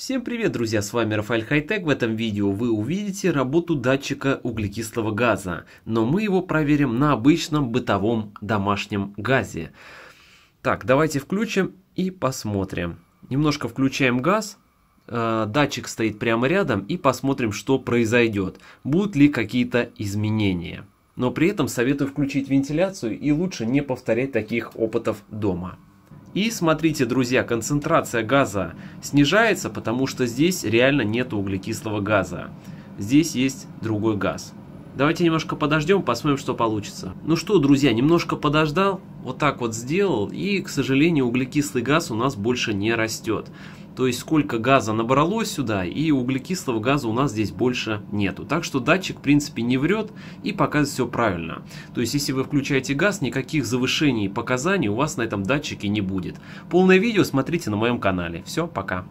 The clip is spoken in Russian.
Всем привет, друзья, с вами Рафаэль Хайтек. В этом видео вы увидите работу датчика углекислого газа, но мы его проверим на обычном бытовом домашнем газе. Так, давайте включим и посмотрим. Немножко включаем газ, э, датчик стоит прямо рядом и посмотрим, что произойдет, будут ли какие-то изменения. Но при этом советую включить вентиляцию и лучше не повторять таких опытов дома. И смотрите, друзья, концентрация газа снижается, потому что здесь реально нет углекислого газа. Здесь есть другой газ. Давайте немножко подождем, посмотрим, что получится. Ну что, друзья, немножко подождал, вот так вот сделал, и, к сожалению, углекислый газ у нас больше не растет. То есть сколько газа набралось сюда, и углекислого газа у нас здесь больше нету. Так что датчик, в принципе, не врет и показывает все правильно. То есть если вы включаете газ, никаких завышений показаний у вас на этом датчике не будет. Полное видео смотрите на моем канале. Все, пока.